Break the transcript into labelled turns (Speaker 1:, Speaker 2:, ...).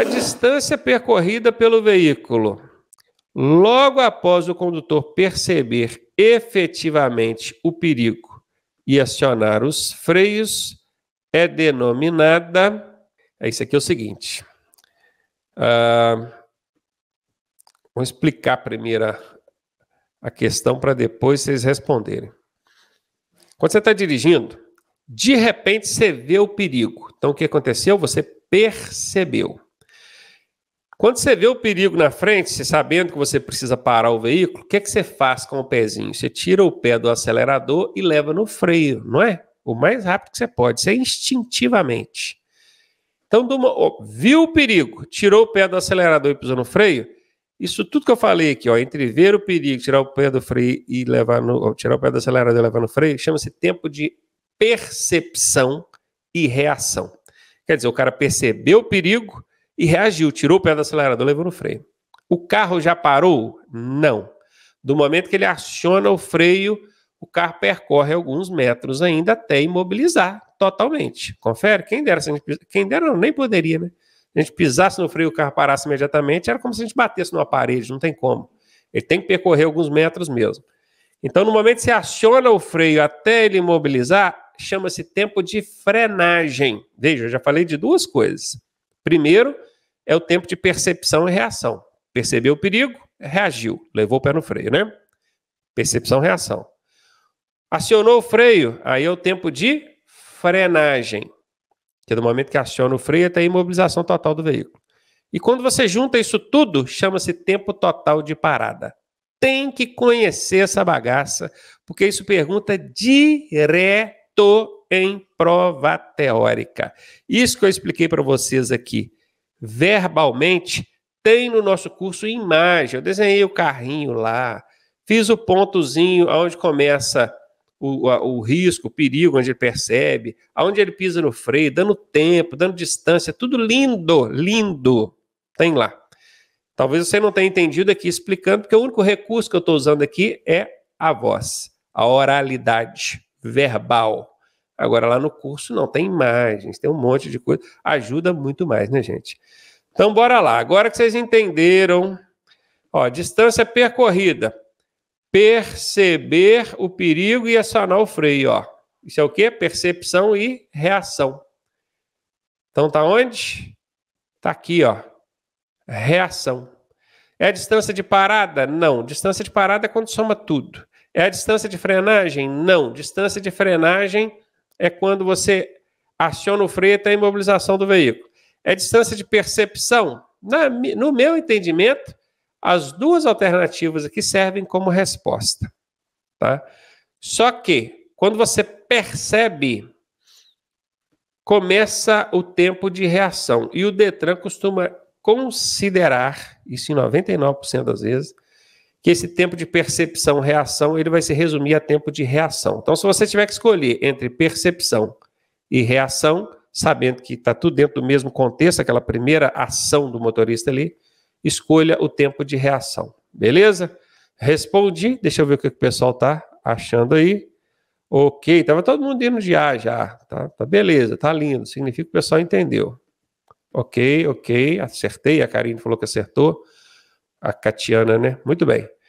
Speaker 1: A distância percorrida pelo veículo logo após o condutor perceber efetivamente o perigo e acionar os freios é denominada. É Isso aqui é o seguinte. Uh, vou explicar primeiro a, a questão para depois vocês responderem. Quando você está dirigindo, de repente você vê o perigo. Então o que aconteceu? Você percebeu. Quando você vê o perigo na frente, você sabendo que você precisa parar o veículo, o que, é que você faz com o pezinho? Você tira o pé do acelerador e leva no freio, não é? O mais rápido que você pode, isso é instintivamente. Então, viu o perigo, tirou o pé do acelerador e pisou no freio, isso tudo que eu falei aqui, ó, entre ver o perigo, tirar o pé do freio e levar no, tirar o pé do acelerador e levar no freio, chama-se tempo de percepção e reação. Quer dizer, o cara percebeu o perigo, e reagiu, tirou o pé do acelerador, levou no freio. O carro já parou? Não. Do momento que ele aciona o freio, o carro percorre alguns metros ainda até imobilizar totalmente. Confere? Quem dera, se a gente, quem dera não, nem poderia, né? Se a gente pisasse no freio e o carro parasse imediatamente, era como se a gente batesse numa parede, não tem como. Ele tem que percorrer alguns metros mesmo. Então, no momento que você aciona o freio até ele imobilizar, chama-se tempo de frenagem. Veja, eu já falei de duas coisas. Primeiro, é o tempo de percepção e reação. Percebeu o perigo, reagiu, levou o pé no freio, né? Percepção, reação. Acionou o freio, aí é o tempo de frenagem, que é do momento que aciona o freio até a imobilização total do veículo. E quando você junta isso tudo, chama-se tempo total de parada. Tem que conhecer essa bagaça, porque isso pergunta direto em prova teórica. Isso que eu expliquei para vocês aqui verbalmente, tem no nosso curso imagem. Eu desenhei o carrinho lá, fiz o pontozinho onde começa o, o risco, o perigo, onde ele percebe, aonde ele pisa no freio, dando tempo, dando distância, tudo lindo, lindo. Tem lá. Talvez você não tenha entendido aqui explicando, porque o único recurso que eu estou usando aqui é a voz, a oralidade verbal. Agora lá no curso não, tem imagens, tem um monte de coisa, ajuda muito mais, né, gente? Então bora lá. Agora que vocês entenderam, ó, distância percorrida, perceber o perigo e acionar o freio, ó. Isso é o quê? Percepção e reação. Então tá onde? Tá aqui, ó. Reação. É a distância de parada? Não. Distância de parada é quando soma tudo. É a distância de frenagem? Não. Distância de frenagem é quando você aciona o freio até a imobilização do veículo. É distância de percepção. Na, no meu entendimento, as duas alternativas aqui servem como resposta. Tá? Só que, quando você percebe, começa o tempo de reação. E o Detran costuma considerar, isso em 99% das vezes, que esse tempo de percepção reação ele vai se resumir a tempo de reação. Então, se você tiver que escolher entre percepção e reação, sabendo que está tudo dentro do mesmo contexto, aquela primeira ação do motorista ali, escolha o tempo de reação. Beleza? Respondi. Deixa eu ver o que o pessoal tá achando aí. Ok, tava todo mundo indo de A já. Tá, tá beleza, tá lindo. Significa que o pessoal entendeu. Ok, ok, acertei. A Karine falou que acertou a Catiana, né? Muito bem.